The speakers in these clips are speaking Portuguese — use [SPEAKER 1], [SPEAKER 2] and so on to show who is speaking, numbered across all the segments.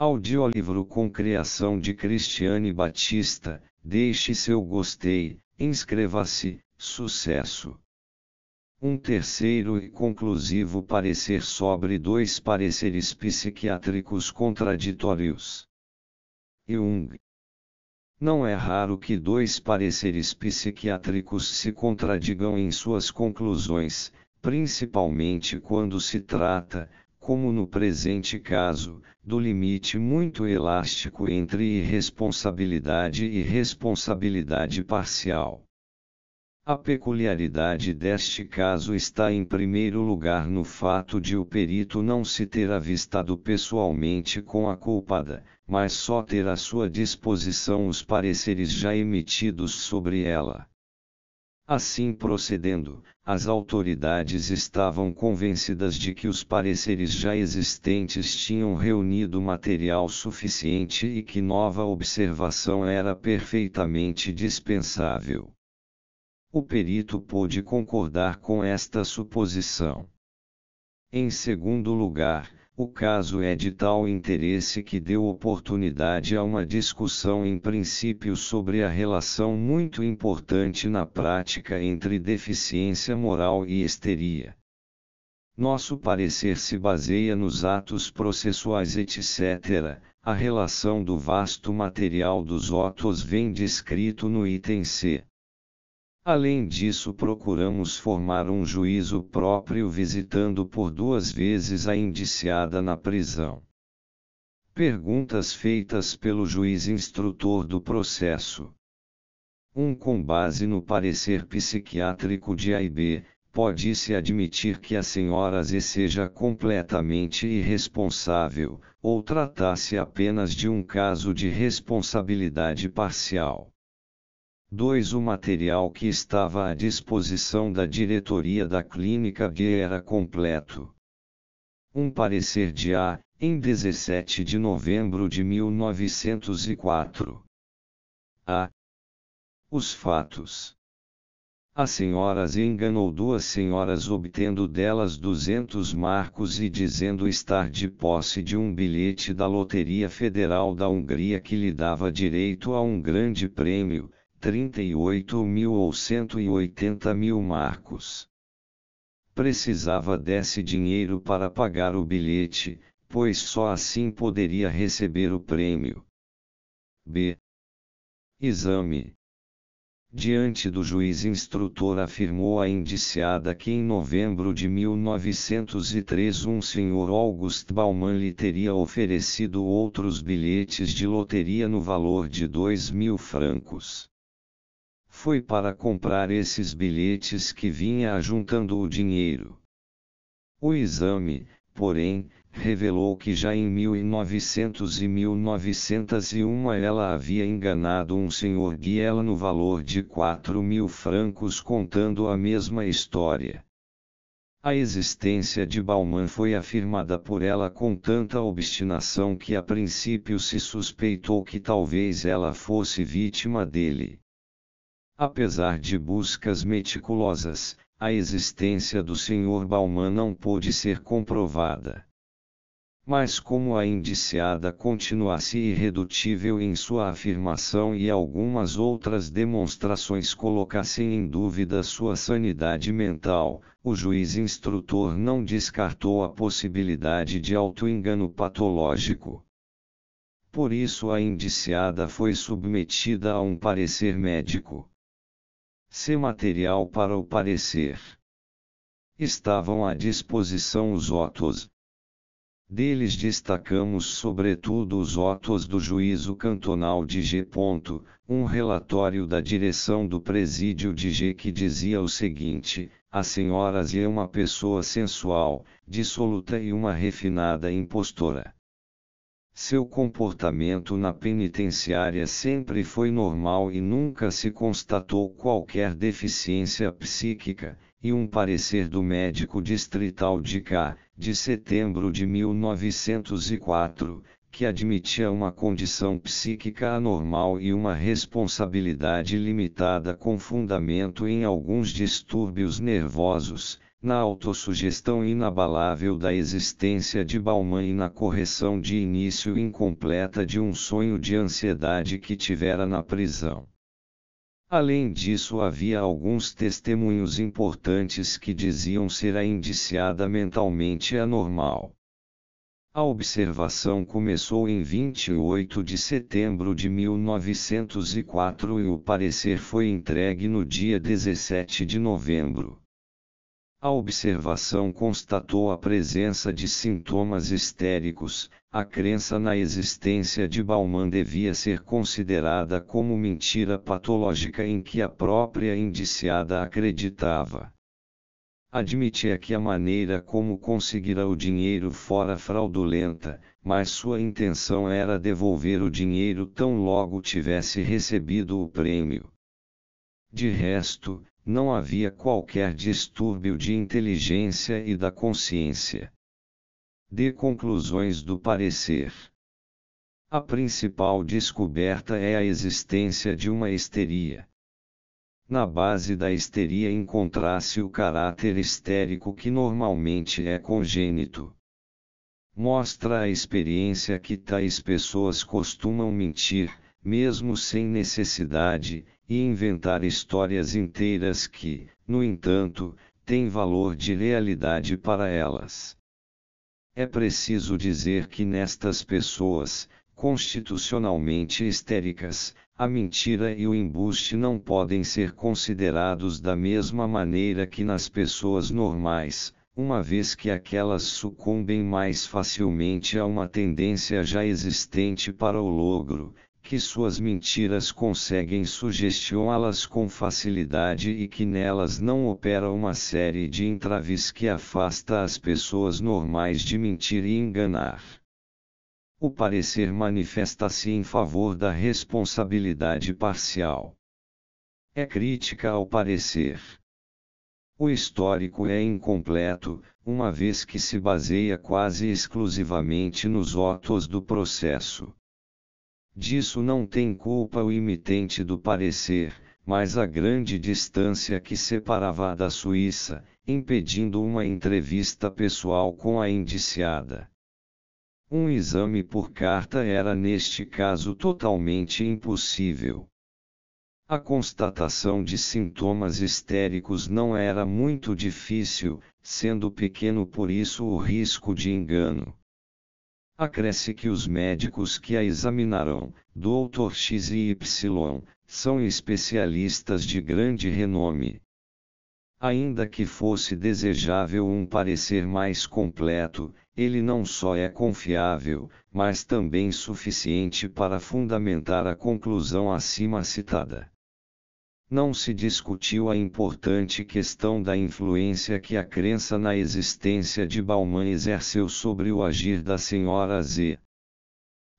[SPEAKER 1] Audiolivro com criação de Cristiane Batista, deixe seu gostei, inscreva-se, sucesso. Um terceiro e conclusivo parecer sobre dois pareceres psiquiátricos contraditórios. Jung. Não é raro que dois pareceres psiquiátricos se contradigam em suas conclusões, principalmente quando se trata, como no presente caso, do limite muito elástico entre irresponsabilidade e responsabilidade parcial. A peculiaridade deste caso está em primeiro lugar no fato de o perito não se ter avistado pessoalmente com a culpada, mas só ter à sua disposição os pareceres já emitidos sobre ela. Assim procedendo, as autoridades estavam convencidas de que os pareceres já existentes tinham reunido material suficiente e que nova observação era perfeitamente dispensável. O perito pôde concordar com esta suposição. Em segundo lugar, o caso é de tal interesse que deu oportunidade a uma discussão em princípio sobre a relação muito importante na prática entre deficiência moral e histeria. Nosso parecer se baseia nos atos processuais, etc. A relação do vasto material dos autos vem descrito no item C. Além disso, procuramos formar um juízo próprio visitando por duas vezes a indiciada na prisão. Perguntas feitas pelo juiz instrutor do processo. Um, com base no parecer psiquiátrico de A e B, pode-se admitir que a senhora Z seja completamente irresponsável, ou tratar-se apenas de um caso de responsabilidade parcial. 2. O material que estava à disposição da diretoria da clínica B era completo. Um parecer de A, em 17 de novembro de 1904. A. Os fatos. A senhora enganou duas senhoras obtendo delas 200 marcos e dizendo estar de posse de um bilhete da Loteria Federal da Hungria que lhe dava direito a um grande prêmio, 38 mil ou 180 mil marcos. Precisava desse dinheiro para pagar o bilhete, pois só assim poderia receber o prêmio. B. Exame. Diante do juiz instrutor afirmou a indiciada que em novembro de 1903 um senhor August Baumann lhe teria oferecido outros bilhetes de loteria no valor de 2 mil francos. Foi para comprar esses bilhetes que vinha ajuntando o dinheiro. O exame, porém, revelou que já em 1900 e 1901 ela havia enganado um senhor Guiela no valor de 4 mil francos contando a mesma história. A existência de Bauman foi afirmada por ela com tanta obstinação que a princípio se suspeitou que talvez ela fosse vítima dele. Apesar de buscas meticulosas, a existência do Sr. Bauman não pôde ser comprovada. Mas como a indiciada continuasse irredutível em sua afirmação e algumas outras demonstrações colocassem em dúvida sua sanidade mental, o juiz instrutor não descartou a possibilidade de autoengano patológico. Por isso a indiciada foi submetida a um parecer médico se material para o parecer. Estavam à disposição os autos. Deles destacamos sobretudo os autos do juízo cantonal de G. um relatório da direção do presídio de G que dizia o seguinte: as senhoras é uma pessoa sensual, dissoluta e uma refinada impostora. Seu comportamento na penitenciária sempre foi normal e nunca se constatou qualquer deficiência psíquica, e um parecer do médico distrital de Cá, de setembro de 1904, que admitia uma condição psíquica anormal e uma responsabilidade limitada com fundamento em alguns distúrbios nervosos, na autossugestão inabalável da existência de Bauman e na correção de início incompleta de um sonho de ansiedade que tivera na prisão. Além disso, havia alguns testemunhos importantes que diziam ser a indiciada mentalmente anormal. A observação começou em 28 de setembro de 1904 e o parecer foi entregue no dia 17 de novembro. A observação constatou a presença de sintomas histéricos, a crença na existência de Bauman devia ser considerada como mentira patológica em que a própria indiciada acreditava. Admitia é que a maneira como conseguira o dinheiro fora fraudulenta, mas sua intenção era devolver o dinheiro tão logo tivesse recebido o prêmio. De resto, não havia qualquer distúrbio de inteligência e da consciência. De conclusões do parecer. A principal descoberta é a existência de uma histeria. Na base da histeria encontra-se o caráter histérico que normalmente é congênito. Mostra a experiência que tais pessoas costumam mentir, mesmo sem necessidade, e inventar histórias inteiras que, no entanto, têm valor de realidade para elas. É preciso dizer que nestas pessoas, constitucionalmente histéricas, a mentira e o embuste não podem ser considerados da mesma maneira que nas pessoas normais, uma vez que aquelas sucumbem mais facilmente a uma tendência já existente para o logro, que suas mentiras conseguem sugestioná-las com facilidade e que nelas não opera uma série de entraves que afasta as pessoas normais de mentir e enganar. O parecer manifesta-se em favor da responsabilidade parcial. É crítica ao parecer. O histórico é incompleto, uma vez que se baseia quase exclusivamente nos autos do processo. Disso não tem culpa o imitente do parecer, mas a grande distância que separava da Suíça, impedindo uma entrevista pessoal com a indiciada. Um exame por carta era neste caso totalmente impossível. A constatação de sintomas histéricos não era muito difícil, sendo pequeno por isso o risco de engano. Acresce que os médicos que a examinarão, Dr. X e Y, são especialistas de grande renome. Ainda que fosse desejável um parecer mais completo, ele não só é confiável, mas também suficiente para fundamentar a conclusão acima citada não se discutiu a importante questão da influência que a crença na existência de Bauman exerceu sobre o agir da senhora Z.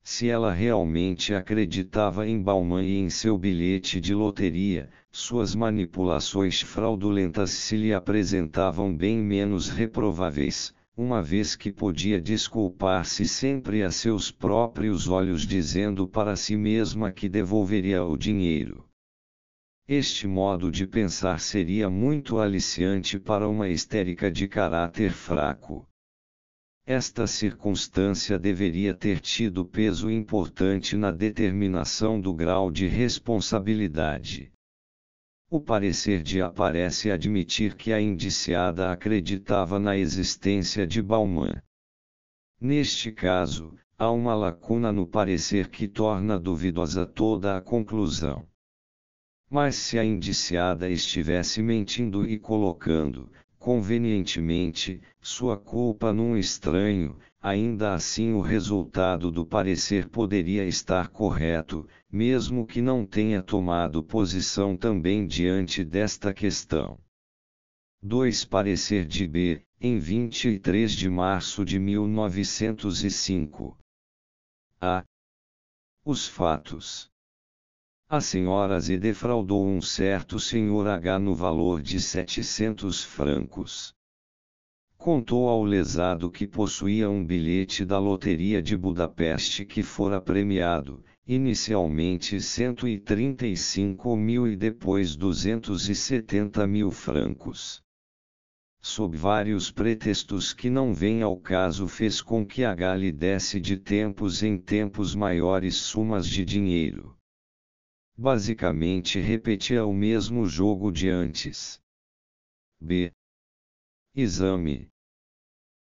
[SPEAKER 1] Se ela realmente acreditava em Bauman e em seu bilhete de loteria, suas manipulações fraudulentas se lhe apresentavam bem menos reprováveis, uma vez que podia desculpar-se sempre a seus próprios olhos dizendo para si mesma que devolveria o dinheiro. Este modo de pensar seria muito aliciante para uma histérica de caráter fraco. Esta circunstância deveria ter tido peso importante na determinação do grau de responsabilidade. O parecer de A parece admitir que a indiciada acreditava na existência de Bauman. Neste caso, há uma lacuna no parecer que torna duvidosa toda a conclusão. Mas se a indiciada estivesse mentindo e colocando, convenientemente, sua culpa num estranho, ainda assim o resultado do parecer poderia estar correto, mesmo que não tenha tomado posição também diante desta questão. 2 Parecer de B, em 23 de março de 1905. A. Os fatos. As senhoras e defraudou um certo senhor H no valor de 700 francos. Contou ao lesado que possuía um bilhete da loteria de Budapeste que fora premiado, inicialmente 135 mil e depois 270 mil francos. Sob vários pretextos que não vêm ao caso fez com que H lhe desse de tempos em tempos maiores sumas de dinheiro basicamente repetia o mesmo jogo de antes. B. Exame.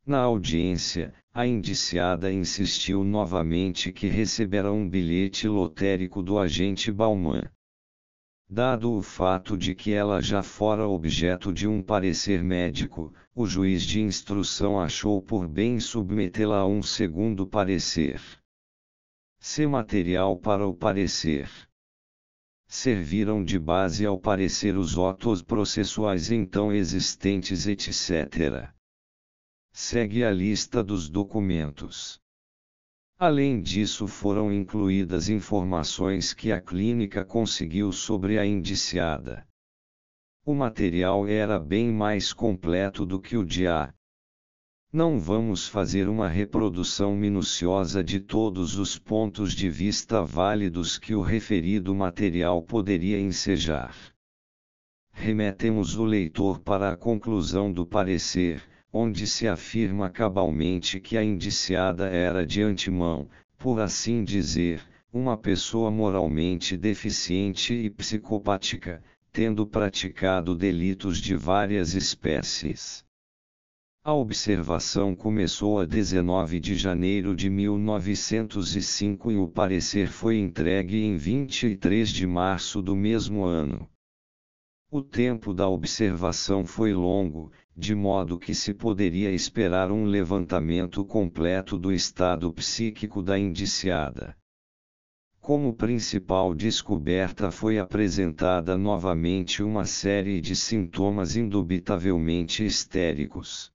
[SPEAKER 1] Na audiência, a indiciada insistiu novamente que recebera um bilhete lotérico do agente Bauman. Dado o fato de que ela já fora objeto de um parecer médico, o juiz de instrução achou por bem submetê-la a um segundo parecer. Se material para o parecer serviram de base ao parecer os autos processuais então existentes, etc. Segue a lista dos documentos. Além disso, foram incluídas informações que a clínica conseguiu sobre a indiciada. O material era bem mais completo do que o de A. Não vamos fazer uma reprodução minuciosa de todos os pontos de vista válidos que o referido material poderia ensejar. Remetemos o leitor para a conclusão do parecer, onde se afirma cabalmente que a indiciada era de antemão, por assim dizer, uma pessoa moralmente deficiente e psicopática, tendo praticado delitos de várias espécies. A observação começou a 19 de janeiro de 1905 e o parecer foi entregue em 23 de março do mesmo ano. O tempo da observação foi longo, de modo que se poderia esperar um levantamento completo do estado psíquico da indiciada. Como principal descoberta foi apresentada novamente uma série de sintomas indubitavelmente histéricos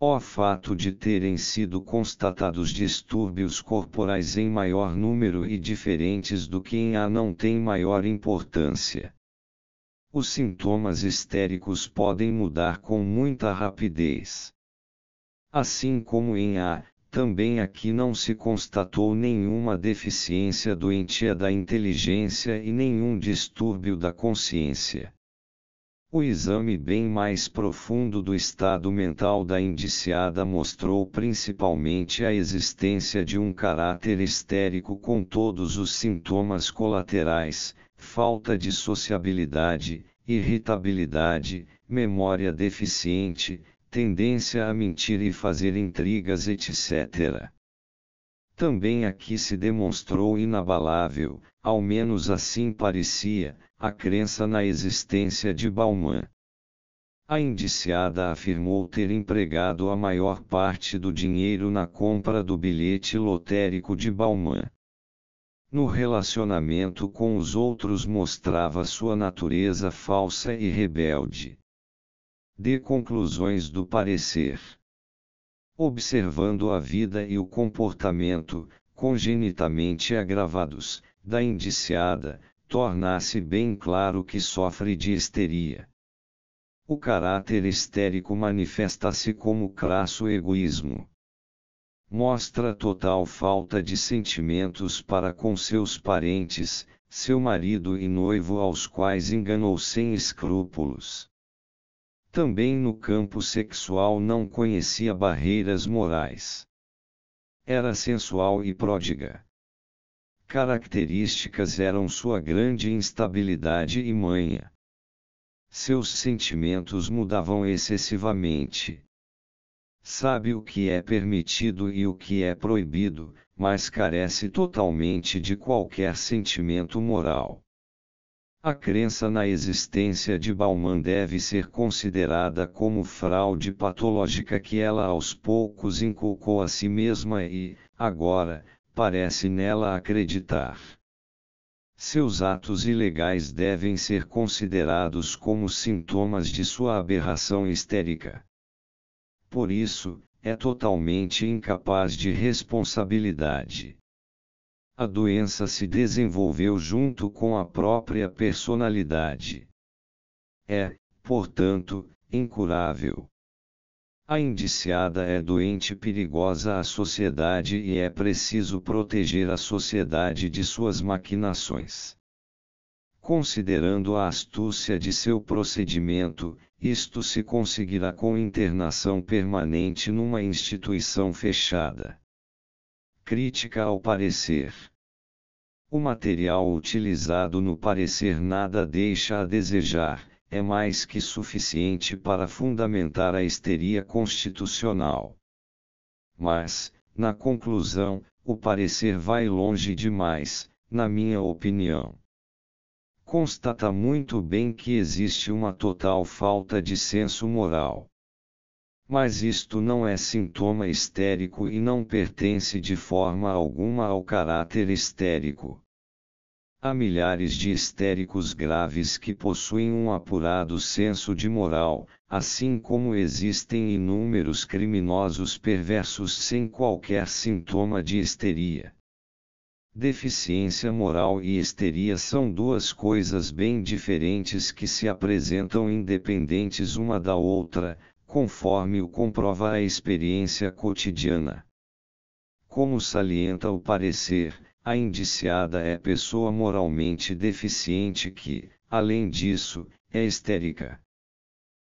[SPEAKER 1] o fato de terem sido constatados distúrbios corporais em maior número e diferentes do que em A não tem maior importância. Os sintomas histéricos podem mudar com muita rapidez. Assim como em A, também aqui não se constatou nenhuma deficiência doentia da inteligência e nenhum distúrbio da consciência. O exame bem mais profundo do estado mental da indiciada mostrou principalmente a existência de um caráter histérico com todos os sintomas colaterais: falta de sociabilidade, irritabilidade, memória deficiente, tendência a mentir e fazer intrigas, etc. Também aqui se demonstrou inabalável, ao menos assim parecia, a crença na existência de Bauman. A indiciada afirmou ter empregado a maior parte do dinheiro na compra do bilhete lotérico de Bauman. No relacionamento com os outros mostrava sua natureza falsa e rebelde. De conclusões do parecer observando a vida e o comportamento, congenitamente agravados, da indiciada, torna-se bem claro que sofre de histeria. O caráter histérico manifesta-se como crasso egoísmo. Mostra total falta de sentimentos para com seus parentes, seu marido e noivo aos quais enganou sem escrúpulos. Também no campo sexual não conhecia barreiras morais. Era sensual e pródiga. Características eram sua grande instabilidade e manha. Seus sentimentos mudavam excessivamente. Sabe o que é permitido e o que é proibido, mas carece totalmente de qualquer sentimento moral. A crença na existência de Bauman deve ser considerada como fraude patológica que ela aos poucos inculcou a si mesma e, agora, parece nela acreditar. Seus atos ilegais devem ser considerados como sintomas de sua aberração histérica. Por isso, é totalmente incapaz de responsabilidade a doença se desenvolveu junto com a própria personalidade. É, portanto, incurável. A indiciada é doente perigosa à sociedade e é preciso proteger a sociedade de suas maquinações. Considerando a astúcia de seu procedimento, isto se conseguirá com internação permanente numa instituição fechada. Crítica ao parecer. O material utilizado no parecer nada deixa a desejar, é mais que suficiente para fundamentar a histeria constitucional. Mas, na conclusão, o parecer vai longe demais, na minha opinião. Constata muito bem que existe uma total falta de senso moral. Mas isto não é sintoma histérico e não pertence de forma alguma ao caráter histérico. Há milhares de histéricos graves que possuem um apurado senso de moral, assim como existem inúmeros criminosos perversos sem qualquer sintoma de histeria. Deficiência moral e histeria são duas coisas bem diferentes que se apresentam independentes uma da outra, conforme o comprova a experiência cotidiana. Como salienta o parecer, a indiciada é pessoa moralmente deficiente que, além disso, é histérica.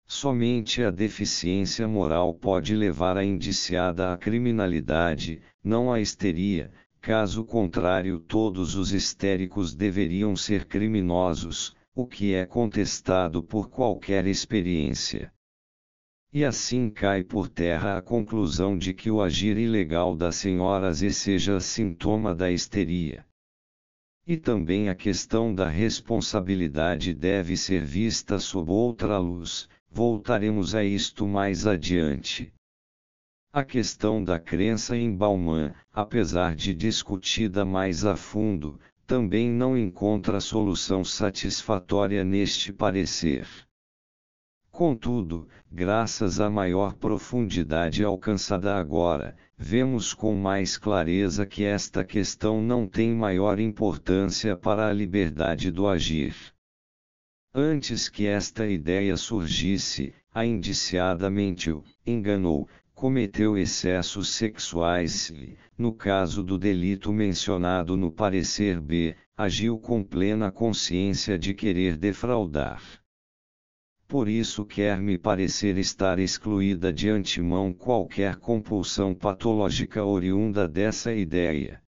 [SPEAKER 1] Somente a deficiência moral pode levar a indiciada à criminalidade, não à histeria, caso contrário, todos os histéricos deveriam ser criminosos, o que é contestado por qualquer experiência e assim cai por terra a conclusão de que o agir ilegal das senhoras e seja sintoma da histeria. E também a questão da responsabilidade deve ser vista sob outra luz, voltaremos a isto mais adiante. A questão da crença em Bauman, apesar de discutida mais a fundo, também não encontra solução satisfatória neste parecer. Contudo, graças à maior profundidade alcançada agora, vemos com mais clareza que esta questão não tem maior importância para a liberdade do agir. Antes que esta ideia surgisse, a indiciada mentiu, enganou, cometeu excessos sexuais e, no caso do delito mencionado no parecer B, agiu com plena consciência de querer defraudar por isso quer me parecer estar excluída de antemão qualquer compulsão patológica oriunda dessa ideia.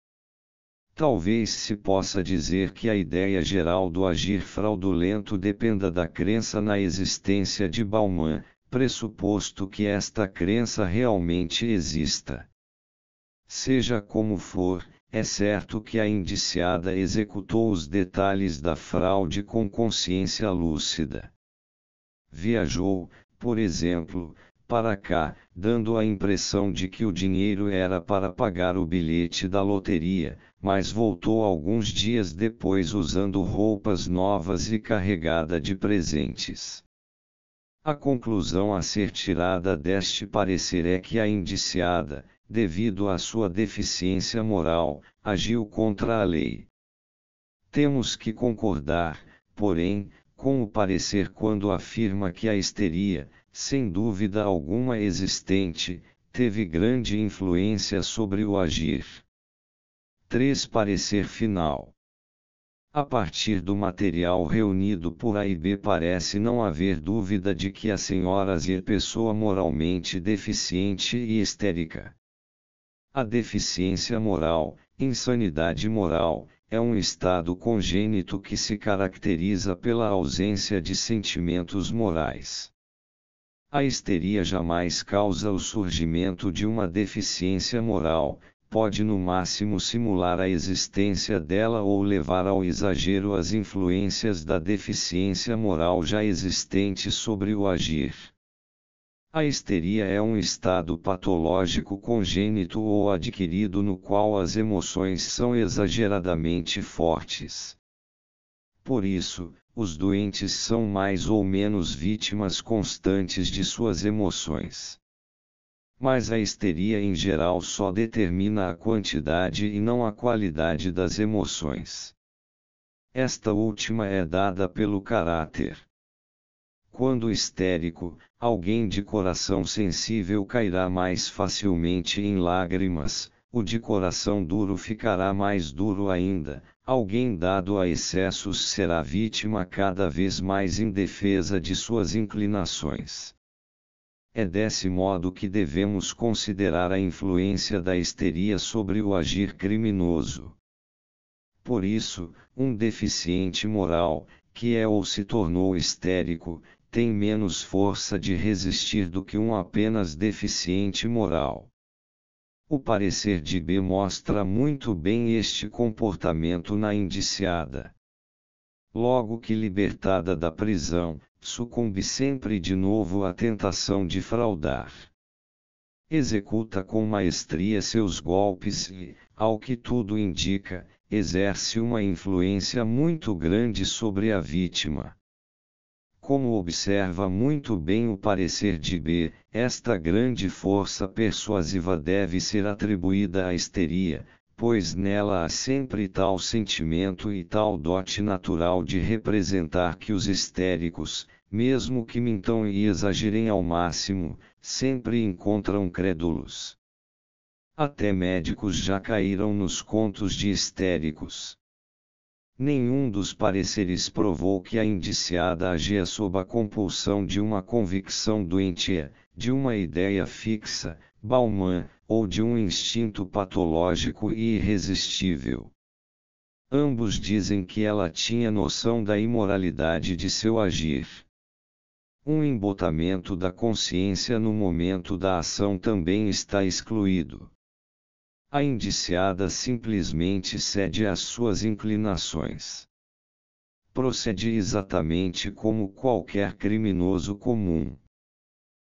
[SPEAKER 1] Talvez se possa dizer que a ideia geral do agir fraudulento dependa da crença na existência de Bauman, pressuposto que esta crença realmente exista. Seja como for, é certo que a indiciada executou os detalhes da fraude com consciência lúcida viajou, por exemplo, para cá, dando a impressão de que o dinheiro era para pagar o bilhete da loteria, mas voltou alguns dias depois usando roupas novas e carregada de presentes. A conclusão a ser tirada deste parecer é que a indiciada, devido à sua deficiência moral, agiu contra a lei. Temos que concordar, porém, com o parecer quando afirma que a histeria, sem dúvida alguma existente, teve grande influência sobre o agir. 3. Parecer final. A partir do material reunido por A e B parece não haver dúvida de que a senhora Z é pessoa moralmente deficiente e histérica. A deficiência moral, insanidade moral, é um estado congênito que se caracteriza pela ausência de sentimentos morais. A histeria jamais causa o surgimento de uma deficiência moral, pode no máximo simular a existência dela ou levar ao exagero as influências da deficiência moral já existente sobre o agir. A histeria é um estado patológico congênito ou adquirido no qual as emoções são exageradamente fortes. Por isso, os doentes são mais ou menos vítimas constantes de suas emoções. Mas a histeria em geral só determina a quantidade e não a qualidade das emoções. Esta última é dada pelo caráter quando histérico, alguém de coração sensível cairá mais facilmente em lágrimas, o de coração duro ficará mais duro ainda, alguém dado a excessos será vítima cada vez mais indefesa de suas inclinações. É desse modo que devemos considerar a influência da histeria sobre o agir criminoso. Por isso, um deficiente moral, que é ou se tornou histérico, tem menos força de resistir do que um apenas deficiente moral. O parecer de B mostra muito bem este comportamento na indiciada. Logo que libertada da prisão, sucumbe sempre de novo à tentação de fraudar. Executa com maestria seus golpes e, ao que tudo indica, exerce uma influência muito grande sobre a vítima. Como observa muito bem o parecer de B, esta grande força persuasiva deve ser atribuída à histeria, pois nela há sempre tal sentimento e tal dote natural de representar que os histéricos, mesmo que mintam e exagerem ao máximo, sempre encontram crédulos. Até médicos já caíram nos contos de histéricos nenhum dos pareceres provou que a indiciada agia sob a compulsão de uma convicção doentia, de uma ideia fixa, Bauman, ou de um instinto patológico e irresistível. Ambos dizem que ela tinha noção da imoralidade de seu agir. Um embotamento da consciência no momento da ação também está excluído a indiciada simplesmente cede às suas inclinações. Procede exatamente como qualquer criminoso comum.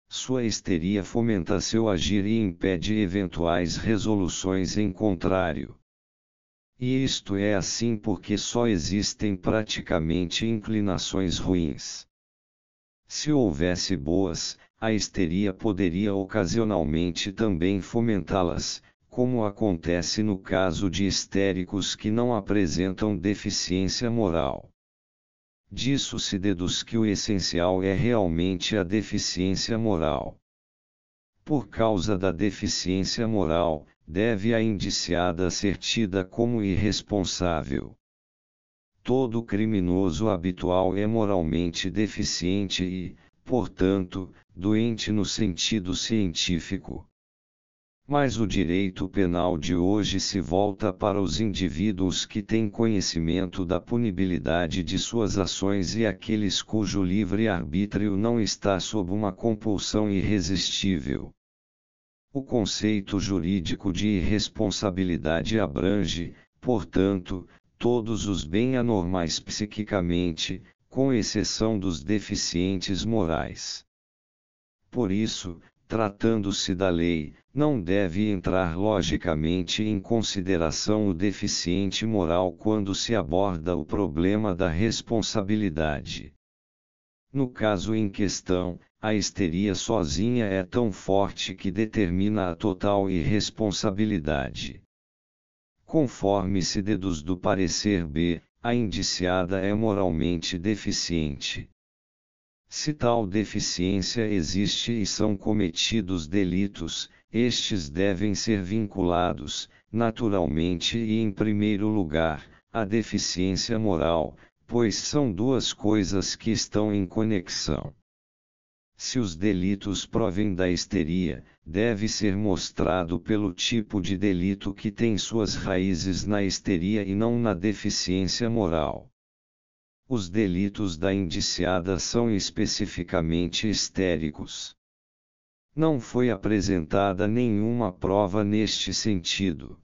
[SPEAKER 1] Sua histeria fomenta seu agir e impede eventuais resoluções em contrário. E isto é assim porque só existem praticamente inclinações ruins. Se houvesse boas, a histeria poderia ocasionalmente também fomentá-las, como acontece no caso de histéricos que não apresentam deficiência moral. Disso se deduz que o essencial é realmente a deficiência moral. Por causa da deficiência moral, deve a indiciada ser tida como irresponsável. Todo criminoso habitual é moralmente deficiente e, portanto, doente no sentido científico. Mas o direito penal de hoje se volta para os indivíduos que têm conhecimento da punibilidade de suas ações e aqueles cujo livre-arbítrio não está sob uma compulsão irresistível. O conceito jurídico de irresponsabilidade abrange, portanto, todos os bem anormais psiquicamente, com exceção dos deficientes morais. Por isso, tratando-se da lei, não deve entrar logicamente em consideração o deficiente moral quando se aborda o problema da responsabilidade. No caso em questão, a histeria sozinha é tão forte que determina a total irresponsabilidade. Conforme se deduz do parecer B, a indiciada é moralmente deficiente. Se tal deficiência existe e são cometidos delitos, estes devem ser vinculados, naturalmente e em primeiro lugar, à deficiência moral, pois são duas coisas que estão em conexão. Se os delitos provêm da histeria, deve ser mostrado pelo tipo de delito que tem suas raízes na histeria e não na deficiência moral os delitos da indiciada são especificamente histéricos. Não foi apresentada nenhuma prova neste sentido.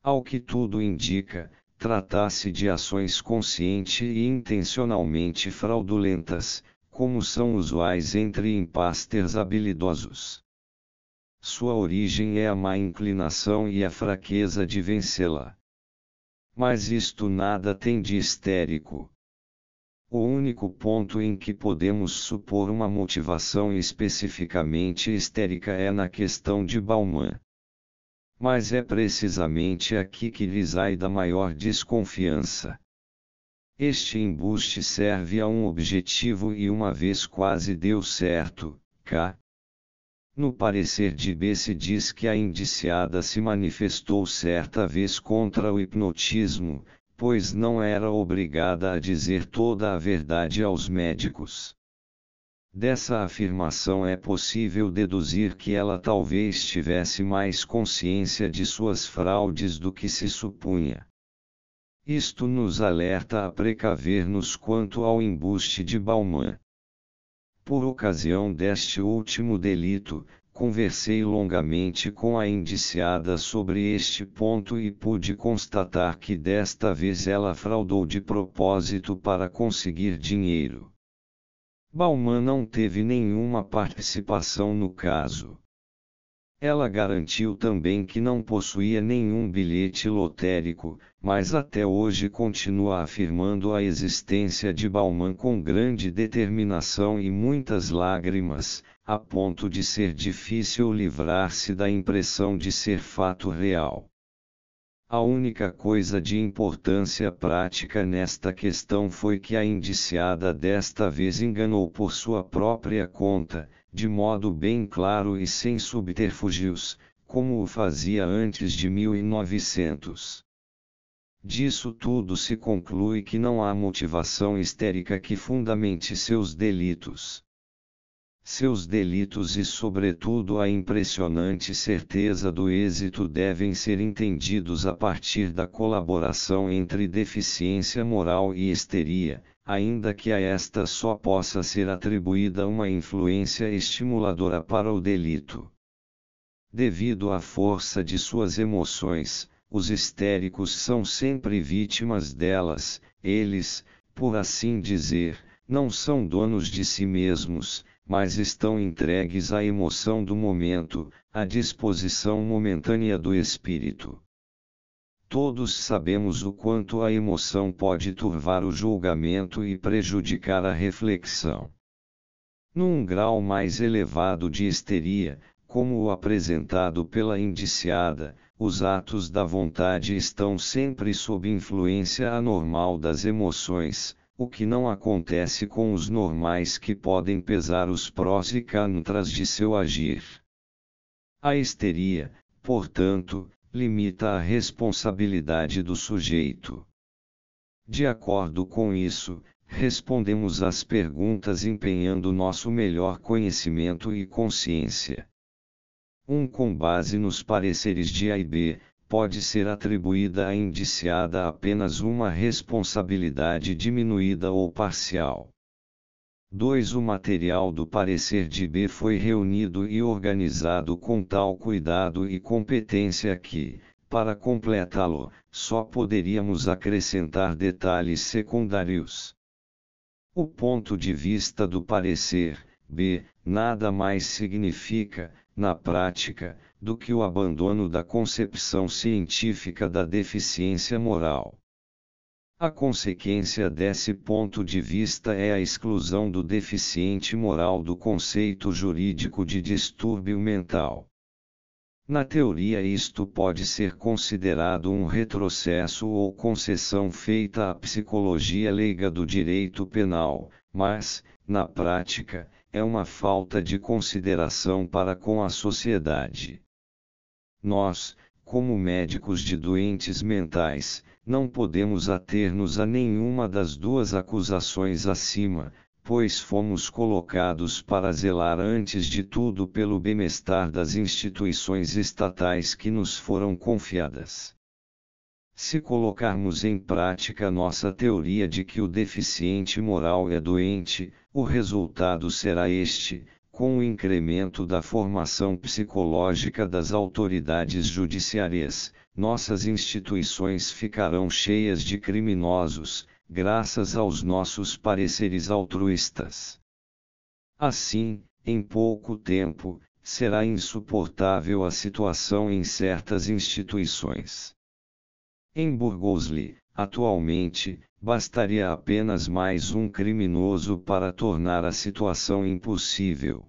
[SPEAKER 1] Ao que tudo indica, tratasse de ações consciente e intencionalmente fraudulentas, como são usuais entre impasters habilidosos. Sua origem é a má inclinação e a fraqueza de vencê-la. Mas isto nada tem de histérico, o único ponto em que podemos supor uma motivação especificamente histérica é na questão de Bauman. Mas é precisamente aqui que lhes sai da maior desconfiança. Este embuste serve a um objetivo e uma vez quase deu certo, K. No parecer de B se diz que a indiciada se manifestou certa vez contra o hipnotismo, pois não era obrigada a dizer toda a verdade aos médicos. Dessa afirmação é possível deduzir que ela talvez tivesse mais consciência de suas fraudes do que se supunha. Isto nos alerta a precaver-nos quanto ao embuste de Bauman. Por ocasião deste último delito, Conversei longamente com a indiciada sobre este ponto e pude constatar que desta vez ela fraudou de propósito para conseguir dinheiro. Bauman não teve nenhuma participação no caso ela garantiu também que não possuía nenhum bilhete lotérico, mas até hoje continua afirmando a existência de Bauman com grande determinação e muitas lágrimas, a ponto de ser difícil livrar-se da impressão de ser fato real. A única coisa de importância prática nesta questão foi que a indiciada desta vez enganou por sua própria conta, de modo bem claro e sem subterfúgios, como o fazia antes de 1900. Disso tudo se conclui que não há motivação histérica que fundamente seus delitos. Seus delitos e, sobretudo, a impressionante certeza do êxito devem ser entendidos a partir da colaboração entre deficiência moral e histeria, ainda que a esta só possa ser atribuída uma influência estimuladora para o delito. Devido à força de suas emoções, os histéricos são sempre vítimas delas, eles, por assim dizer, não são donos de si mesmos, mas estão entregues à emoção do momento, à disposição momentânea do espírito. Todos sabemos o quanto a emoção pode turvar o julgamento e prejudicar a reflexão. Num grau mais elevado de histeria, como o apresentado pela indiciada, os atos da vontade estão sempre sob influência anormal das emoções, o que não acontece com os normais que podem pesar os prós e contras de seu agir. A histeria, portanto, limita a responsabilidade do sujeito. De acordo com isso, respondemos às perguntas empenhando nosso melhor conhecimento e consciência. Um com base nos pareceres de A e B, pode ser atribuída à indiciada apenas uma responsabilidade diminuída ou parcial. 2. O material do parecer de B foi reunido e organizado com tal cuidado e competência que, para completá-lo, só poderíamos acrescentar detalhes secundários. O ponto de vista do parecer, B, nada mais significa, na prática, do que o abandono da concepção científica da deficiência moral. A consequência desse ponto de vista é a exclusão do deficiente moral do conceito jurídico de distúrbio mental. Na teoria, isto pode ser considerado um retrocesso ou concessão feita à psicologia leiga do direito penal, mas, na prática, é uma falta de consideração para com a sociedade. Nós, como médicos de doentes mentais, não podemos ater-nos a nenhuma das duas acusações acima, pois fomos colocados para zelar antes de tudo pelo bem-estar das instituições estatais que nos foram confiadas. Se colocarmos em prática nossa teoria de que o deficiente moral é doente, o resultado será este: com o incremento da formação psicológica das autoridades judiciárias, nossas instituições ficarão cheias de criminosos, graças aos nossos pareceres altruístas. Assim, em pouco tempo, será insuportável a situação em certas instituições. Em Burgosli, Atualmente, bastaria apenas mais um criminoso para tornar a situação impossível.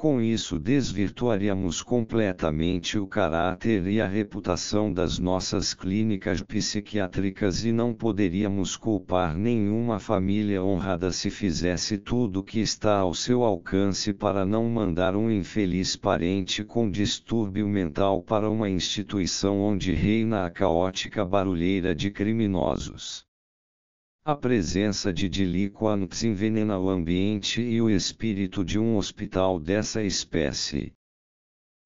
[SPEAKER 1] Com isso desvirtuaríamos completamente o caráter e a reputação das nossas clínicas psiquiátricas e não poderíamos culpar nenhuma família honrada se fizesse tudo o que está ao seu alcance para não mandar um infeliz parente com distúrbio mental para uma instituição onde reina a caótica barulheira de criminosos. A presença de Diliquanx envenena o ambiente e o espírito de um hospital dessa espécie.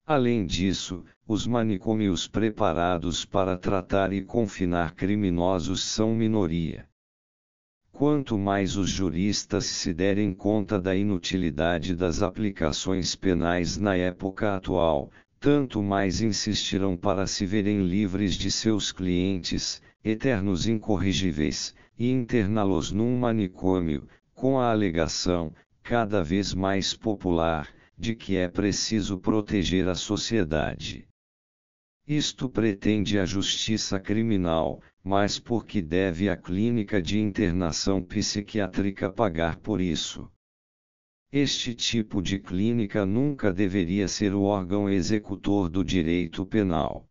[SPEAKER 1] Além disso, os manicômios preparados para tratar e confinar criminosos são minoria. Quanto mais os juristas se derem conta da inutilidade das aplicações penais na época atual, tanto mais insistirão para se verem livres de seus clientes, eternos incorrigíveis, e interná-los num manicômio, com a alegação, cada vez mais popular, de que é preciso proteger a sociedade. Isto pretende a justiça criminal, mas por que deve a clínica de internação psiquiátrica pagar por isso? Este tipo de clínica nunca deveria ser o órgão executor do direito penal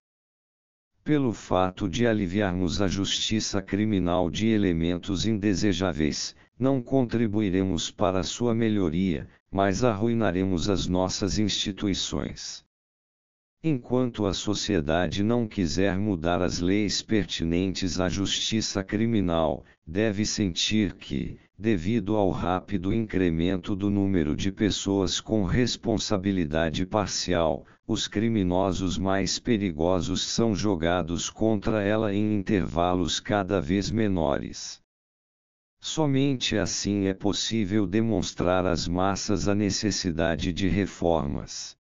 [SPEAKER 1] pelo fato de aliviarmos a justiça criminal de elementos indesejáveis, não contribuiremos para sua melhoria, mas arruinaremos as nossas instituições. Enquanto a sociedade não quiser mudar as leis pertinentes à justiça criminal, deve sentir que, devido ao rápido incremento do número de pessoas com responsabilidade parcial, os criminosos mais perigosos são jogados contra ela em intervalos cada vez menores. Somente assim é possível demonstrar às massas a necessidade de reformas.